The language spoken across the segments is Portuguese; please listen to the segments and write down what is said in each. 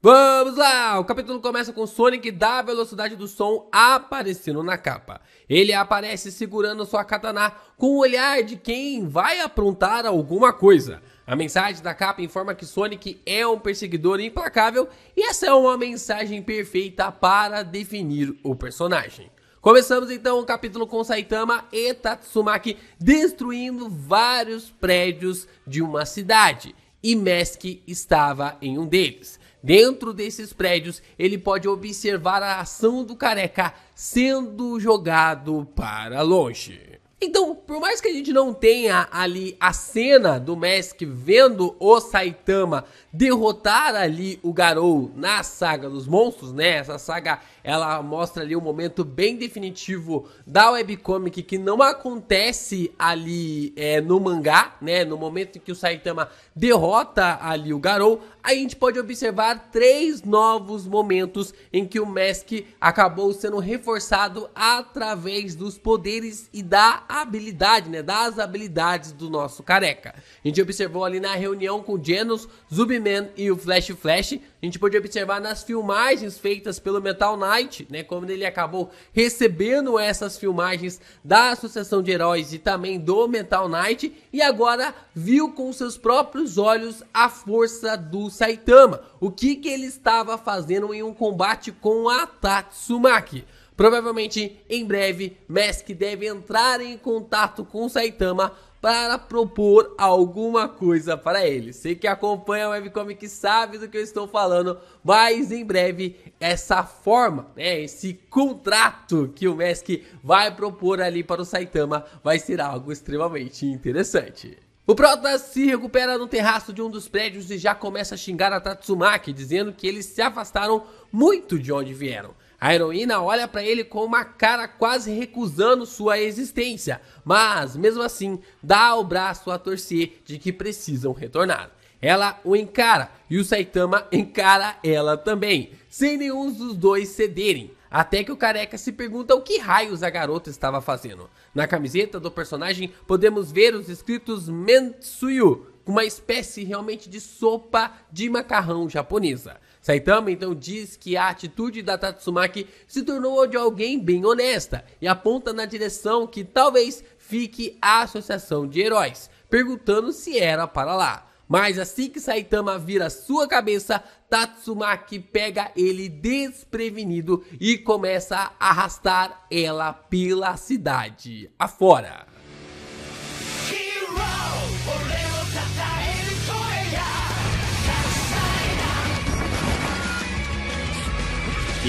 Vamos lá! O capítulo começa com Sonic da velocidade do som aparecendo na capa. Ele aparece segurando sua katana com o olhar de quem vai aprontar alguma coisa. A mensagem da capa informa que Sonic é um perseguidor implacável e essa é uma mensagem perfeita para definir o personagem. Começamos então o capítulo com Saitama e Tatsumaki destruindo vários prédios de uma cidade e Mask estava em um deles. Dentro desses prédios, ele pode observar a ação do careca sendo jogado para longe. Então, por mais que a gente não tenha ali a cena do Mask vendo o Saitama derrotar ali o Garou na saga dos monstros, né? Essa saga ela mostra ali um momento bem definitivo da webcomic que não acontece ali é, no mangá, né? No momento em que o Saitama derrota ali o Garou, a gente pode observar três novos momentos em que o Mask acabou sendo reforçado através dos poderes e da habilidade, né? Das habilidades do nosso careca. A gente observou ali na reunião com Genos, Zubman e o Flash Flash a gente pôde observar nas filmagens feitas pelo Metal Knight, né, como ele acabou recebendo essas filmagens da Associação de Heróis e também do Metal Knight, e agora viu com seus próprios olhos a força do Saitama, o que, que ele estava fazendo em um combate com a Tatsumaki. Provavelmente, em breve, Mask deve entrar em contato com Saitama para propor alguma coisa para ele. Sei que acompanha o webcomic sabe do que eu estou falando, mas em breve essa forma, né, esse contrato que o Mask vai propor ali para o Saitama vai ser algo extremamente interessante. O Prota se recupera no terraço de um dos prédios e já começa a xingar a Tatsumaki, dizendo que eles se afastaram muito de onde vieram. A heroína olha para ele com uma cara quase recusando sua existência, mas mesmo assim dá o braço a torcer de que precisam retornar. Ela o encara e o Saitama encara ela também, sem nenhum dos dois cederem. Até que o careca se pergunta o que raios a garota estava fazendo. Na camiseta do personagem podemos ver os escritos Mentsuyu, uma espécie realmente de sopa de macarrão japonesa. Saitama então diz que a atitude da Tatsumaki se tornou de alguém bem honesta e aponta na direção que talvez fique a associação de heróis, perguntando se era para lá. Mas assim que Saitama vira sua cabeça, Tatsumaki pega ele desprevenido e começa a arrastar ela pela cidade afora.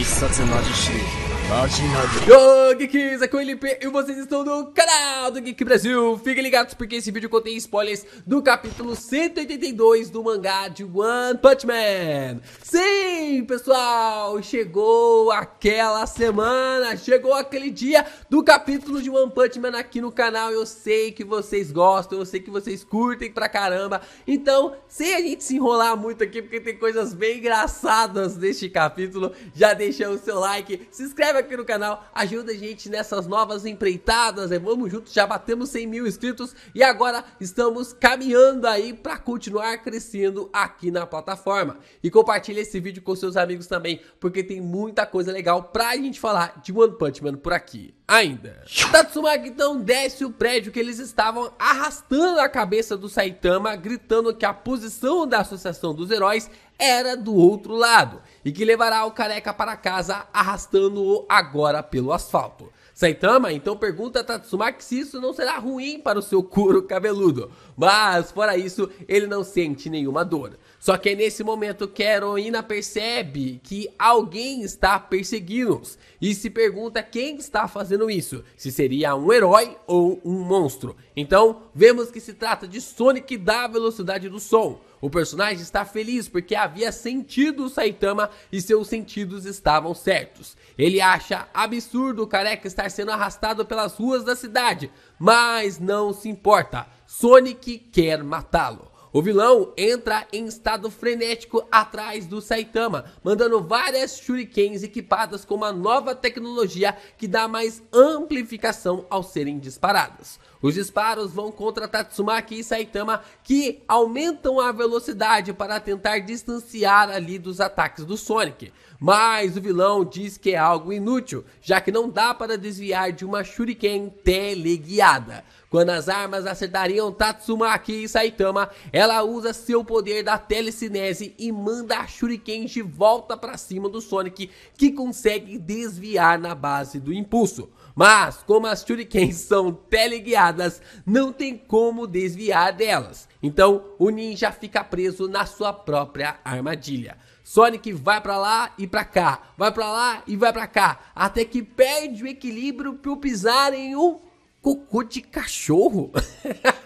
必殺マジシリ imaginando. Ô, Geeks, aqui é o LP e vocês estão no canal do Geek Brasil. Fiquem ligados porque esse vídeo contém spoilers do capítulo 182 do mangá de One Punch Man. Sim, pessoal, chegou aquela semana, chegou aquele dia do capítulo de One Punch Man aqui no canal. Eu sei que vocês gostam, eu sei que vocês curtem pra caramba. Então, sem a gente se enrolar muito aqui, porque tem coisas bem engraçadas neste capítulo, já deixa o seu like, se inscreve aqui no canal, ajuda a gente nessas novas empreitadas, né? Vamos juntos, já batemos 100 mil inscritos e agora estamos caminhando aí para continuar crescendo aqui na plataforma. E compartilha esse vídeo com seus amigos também, porque tem muita coisa legal para a gente falar de One Punch Man por aqui ainda. Tatsumaki então desce o prédio que eles estavam arrastando a cabeça do Saitama, gritando que a posição da Associação dos Heróis era do outro lado e que levará o careca para casa arrastando-o agora pelo asfalto. Saitama então pergunta a Tatsumaki se isso não será ruim para o seu couro cabeludo, mas fora isso, ele não sente nenhuma dor. Só que é nesse momento que a heroína percebe que alguém está perseguindo-os e se pergunta quem está fazendo isso, se seria um herói ou um monstro. Então, vemos que se trata de Sonic da velocidade do som. O personagem está feliz porque havia sentido o Saitama e seus sentidos estavam certos. Ele acha absurdo o careca estar sendo arrastado pelas ruas da cidade, mas não se importa. Sonic quer matá-lo. O vilão entra em estado frenético atrás do Saitama, mandando várias shurikens equipadas com uma nova tecnologia que dá mais amplificação ao serem disparadas. Os disparos vão contra Tatsumaki e Saitama, que aumentam a velocidade para tentar distanciar ali dos ataques do Sonic. Mas o vilão diz que é algo inútil, já que não dá para desviar de uma shuriken teleguiada. Quando as armas acertariam Tatsumaki e Saitama, ela usa seu poder da telecinese e manda a Shuriken de volta para cima do Sonic, que consegue desviar na base do impulso. Mas, como as Shurikens são teleguiadas, não tem como desviar delas. Então, o ninja fica preso na sua própria armadilha. Sonic vai para lá e para cá, vai para lá e vai para cá, até que perde o equilíbrio para pisar em um cocô de cachorro.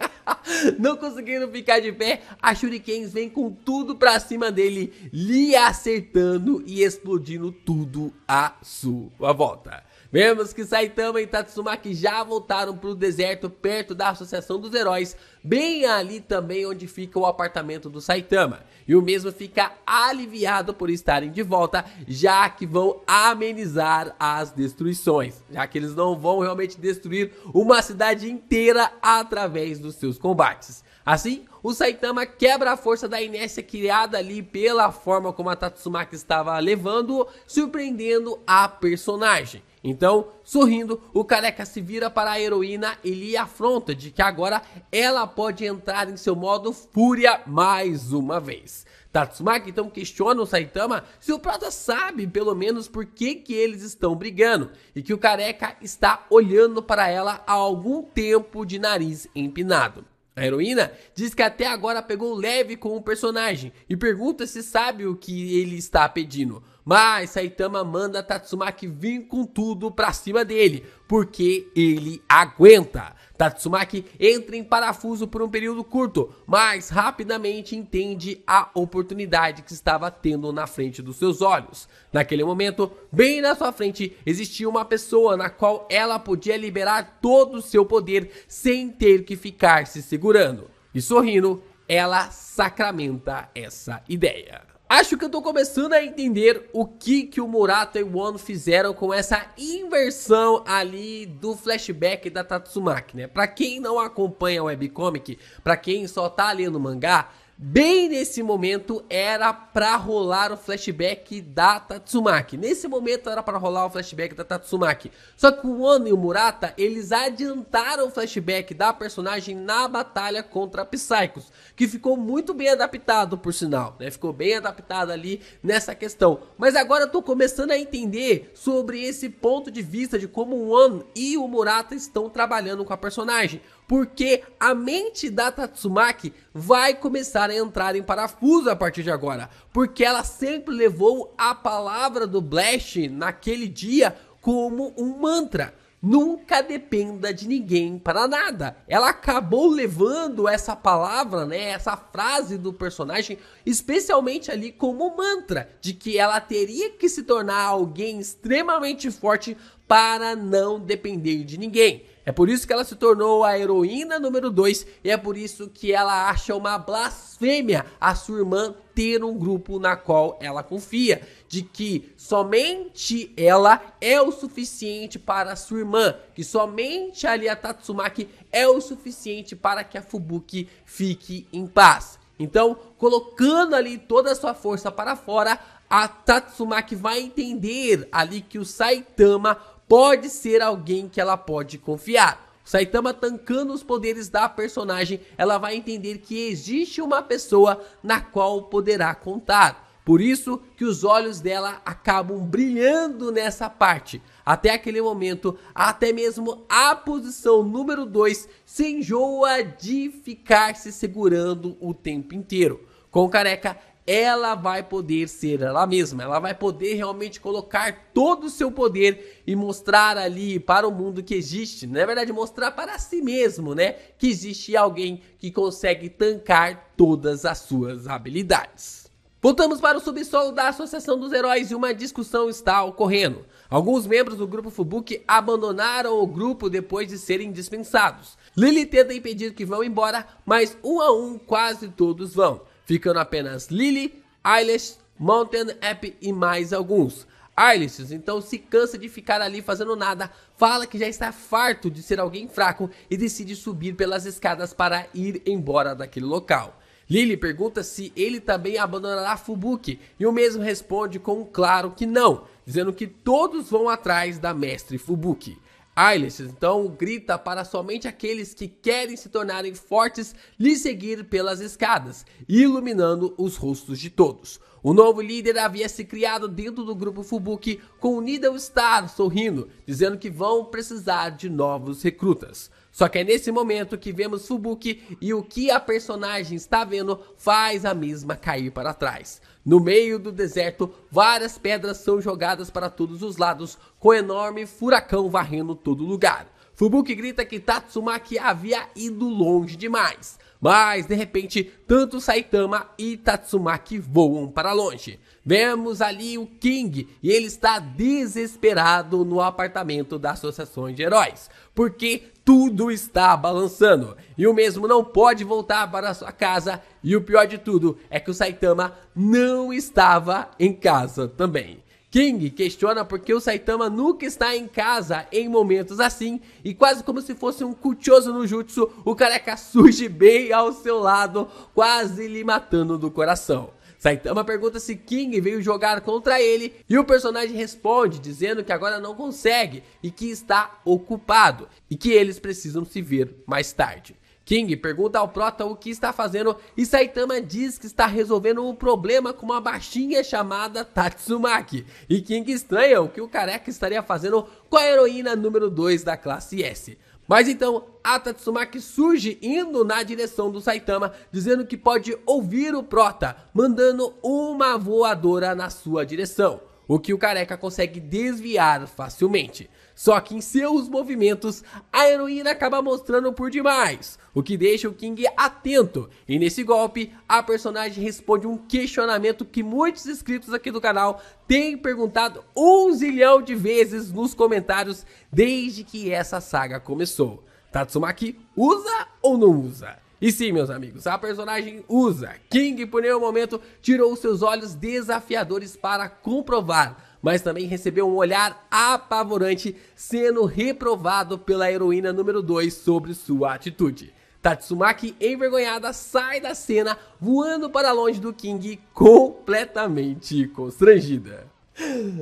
não conseguindo ficar de pé, a Shurikens vem com tudo pra cima dele, lhe acertando e explodindo tudo à sua volta. Vemos que Saitama e Tatsumaki já voltaram para o deserto perto da Associação dos Heróis, bem ali também onde fica o apartamento do Saitama. E o mesmo fica aliviado por estarem de volta, já que vão amenizar as destruições, já que eles não vão realmente destruir uma cidade inteira através dos seus combates. Assim, o Saitama quebra a força da inércia criada ali pela forma como a Tatsumaki estava levando, surpreendendo a personagem. Então, sorrindo, o careca se vira para a heroína e lhe afronta de que agora ela pode entrar em seu modo fúria mais uma vez. Tatsumaki então questiona o Saitama se o Prata sabe pelo menos por que, que eles estão brigando e que o careca está olhando para ela há algum tempo de nariz empinado. A heroína diz que até agora pegou leve com o personagem e pergunta se sabe o que ele está pedindo. Mas Saitama manda Tatsumaki vir com tudo pra cima dele, porque ele aguenta. Tatsumaki entra em parafuso por um período curto, mas rapidamente entende a oportunidade que estava tendo na frente dos seus olhos. Naquele momento, bem na sua frente, existia uma pessoa na qual ela podia liberar todo o seu poder sem ter que ficar se segurando. E sorrindo, ela sacramenta essa ideia. Acho que eu tô começando a entender o que que o Murata e o Ono fizeram com essa inversão ali do flashback da Tatsumaki, né? Pra quem não acompanha o webcomic, pra quem só tá lendo mangá, Bem nesse momento era para rolar o flashback da Tatsumaki. Nesse momento era para rolar o flashback da Tatsumaki. Só que o Ono e o Murata, eles adiantaram o flashback da personagem na batalha contra Psychos, que ficou muito bem adaptado, por sinal, né? Ficou bem adaptado ali nessa questão. Mas agora eu tô começando a entender sobre esse ponto de vista de como o Ono e o Murata estão trabalhando com a personagem porque a mente da Tatsumaki vai começar a entrar em parafuso a partir de agora, porque ela sempre levou a palavra do Blast naquele dia como um mantra. Nunca dependa de ninguém para nada. Ela acabou levando essa palavra, né, essa frase do personagem, especialmente ali como mantra, de que ela teria que se tornar alguém extremamente forte para não depender de ninguém. É por isso que ela se tornou a heroína número 2 e é por isso que ela acha uma blasfêmia a sua irmã ter um grupo na qual ela confia, de que somente ela é o suficiente para a sua irmã, que somente ali a Tatsumaki é o suficiente para que a Fubuki fique em paz. Então, colocando ali toda a sua força para fora, a Tatsumaki vai entender ali que o Saitama pode ser alguém que ela pode confiar. Saitama tancando os poderes da personagem, ela vai entender que existe uma pessoa na qual poderá contar. Por isso que os olhos dela acabam brilhando nessa parte. Até aquele momento, até mesmo a posição número 2 se enjoa de ficar se segurando o tempo inteiro. Com careca, ela vai poder ser ela mesma, ela vai poder realmente colocar todo o seu poder e mostrar ali para o mundo que existe, né? na verdade mostrar para si mesmo, né, que existe alguém que consegue tancar todas as suas habilidades. Voltamos para o subsolo da Associação dos Heróis e uma discussão está ocorrendo. Alguns membros do grupo Fubuki abandonaram o grupo depois de serem dispensados. Lily tenta impedir que vão embora, mas um a um quase todos vão ficando apenas Lily, Eilish, Mountain App e mais alguns. Eilish, então se cansa de ficar ali fazendo nada, fala que já está farto de ser alguém fraco e decide subir pelas escadas para ir embora daquele local. Lily pergunta se ele também abandonará Fubuki e o mesmo responde com um claro que não, dizendo que todos vão atrás da mestre Fubuki. Eilish. Então, grita para somente aqueles que querem se tornarem fortes lhe seguir pelas escadas, iluminando os rostos de todos. O novo líder havia se criado dentro do grupo Fubuki com o Needle Star sorrindo, dizendo que vão precisar de novos recrutas. Só que é nesse momento que vemos Fubuki e o que a personagem está vendo faz a mesma cair para trás. No meio do deserto, várias pedras são jogadas para todos os lados, com um enorme furacão varrendo todo lugar. Fubuki grita que Tatsumaki havia ido longe demais. Mas, de repente, tanto Saitama e Tatsumaki voam para longe. Vemos ali o King e ele está desesperado no apartamento da Associação de Heróis, porque tudo está balançando. E o mesmo não pode voltar para sua casa. E o pior de tudo é que o Saitama não estava em casa também. King questiona por que o Saitama nunca está em casa em momentos assim, e quase como se fosse um cuchoso no jutsu, o careca surge bem ao seu lado, quase lhe matando do coração. Saitama é pergunta se King veio jogar contra ele e o personagem responde dizendo que agora não consegue e que está ocupado e que eles precisam se ver mais tarde. King pergunta ao Prota o que está fazendo e Saitama diz que está resolvendo um problema com uma baixinha chamada Tatsumaki. E King estranha o que o careca estaria fazendo com a heroína número 2 da classe S. Mas então, Ata surge indo na direção do Saitama, dizendo que pode ouvir o Prota, mandando uma voadora na sua direção o que o careca consegue desviar facilmente. Só que em seus movimentos, a heroína acaba mostrando por demais, o que deixa o King atento. E nesse golpe, a personagem responde um questionamento que muitos inscritos aqui do canal têm perguntado um zilhão de vezes nos comentários desde que essa saga começou. Tatsumaki usa ou não usa? E sim, meus amigos, a personagem usa King por nenhum momento tirou seus olhos desafiadores para comprovar, mas também recebeu um olhar apavorante sendo reprovado pela heroína número 2 sobre sua atitude. Tatsumaki, envergonhada, sai da cena voando para longe do King completamente constrangida.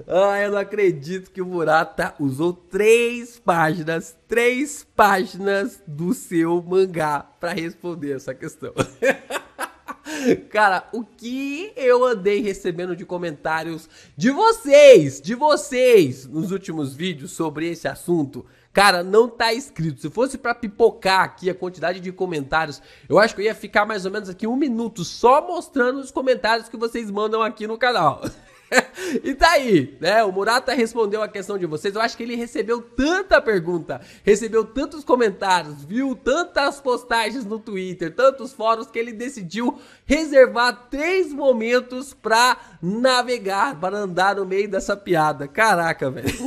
Ah, eu não acredito que o Murata usou três páginas, três páginas do seu mangá para responder essa questão. Cara, o que eu andei recebendo de comentários de vocês, de vocês, nos últimos vídeos sobre esse assunto, cara, não tá escrito. Se fosse para pipocar aqui a quantidade de comentários, eu acho que eu ia ficar mais ou menos aqui um minuto só mostrando os comentários que vocês mandam aqui no canal. e daí, tá né? O Murata respondeu a questão de vocês. Eu acho que ele recebeu tanta pergunta, recebeu tantos comentários, viu tantas postagens no Twitter, tantos fóruns que ele decidiu reservar três momentos para navegar, para andar no meio dessa piada. Caraca, velho.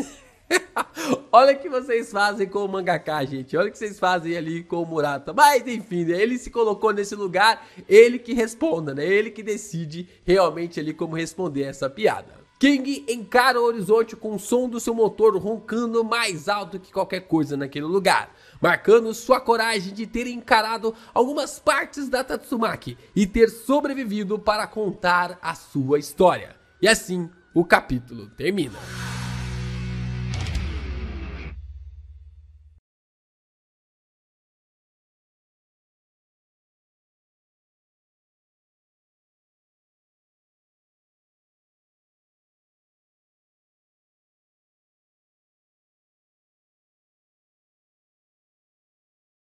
Olha o que vocês fazem com o Mangaká, gente. Olha o que vocês fazem ali com o Murata. Mas, enfim, né, ele se colocou nesse lugar, ele que responda, né? Ele que decide realmente ali como responder essa piada. King encara o horizonte com o som do seu motor roncando mais alto que qualquer coisa naquele lugar, marcando sua coragem de ter encarado algumas partes da Tatsumaki e ter sobrevivido para contar a sua história. E assim o capítulo termina.